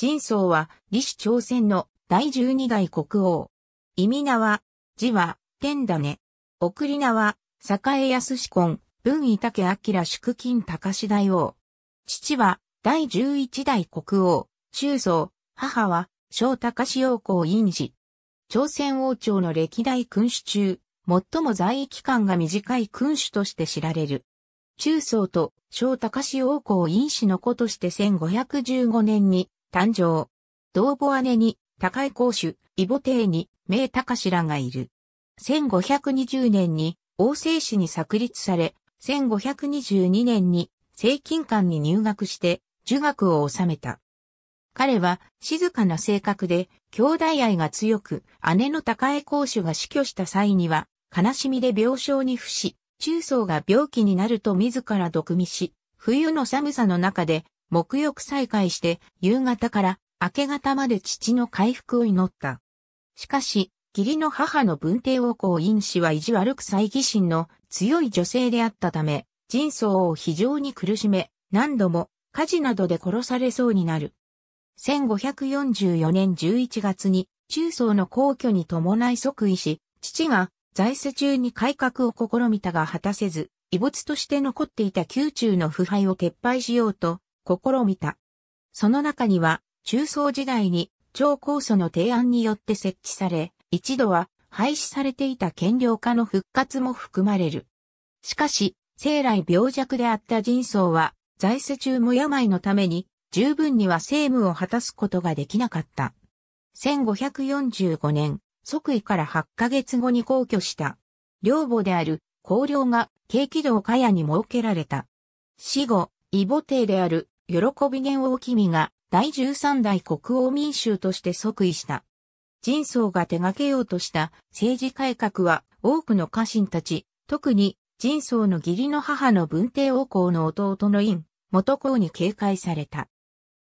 人宗は、李氏朝鮮の第十二代国王。意味名は、字は、天だね。送り名は、栄康子根、文伊竹明祝金高志大王。父は、第十一代国王、中宗、母は、小高志陽公院寺。朝鮮王朝の歴代君主中、最も在位期間が短い君主として知られる。中宗と小高志王公院氏の子として1515年に誕生。同母姉に、高江公主、異母帝に、名高らがいる。1520年に、王政史に作立され、1522年に、政金館に入学して、儒学を収めた。彼は静かな性格で、兄弟愛が強く、姉の高江公主が死去した際には、悲しみで病床に伏し、中層が病気になると自ら毒味し、冬の寒さの中で沐浴再開して夕方から明け方まで父の回復を祈った。しかし、義理の母の文帝王公院氏は意地悪く猜疑心の強い女性であったため、人相を非常に苦しめ、何度も火事などで殺されそうになる。1544年11月に中層の皇居に伴い即位し、父が在世中に改革を試みたが果たせず、遺物として残っていた宮中の腐敗を撤廃しようと、試みた。その中には、中層時代に超高祖の提案によって設置され、一度は廃止されていた権量化の復活も含まれる。しかし、生来病弱であった人相は、在世中も病のために、十分には政務を果たすことができなかった。1545年、即位から8ヶ月後に皇居した。両母である皇領が景気道かやに設けられた。死後、異母帝である喜び元王君が第13代国王民衆として即位した。人相が手掛けようとした政治改革は多くの家臣たち、特に人相の義理の母の文帝王公の弟の院、元公に警戒された。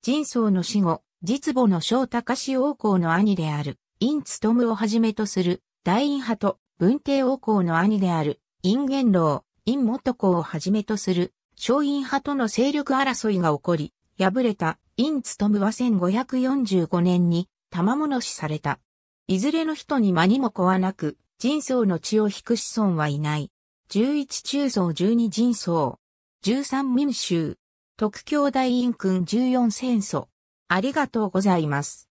人相の死後、実母の小隆王公の兄である、院務をはじめとする大院派と文帝王公の兄である、院元老、院元公をはじめとする商陰派との勢力争いが起こり、敗れた院務は1545年に玉物死された。いずれの人に間にも子はなく、人相の血を引く子孫はいない。11中層12人相。13民衆。特教大院君14戦争。ありがとうございます。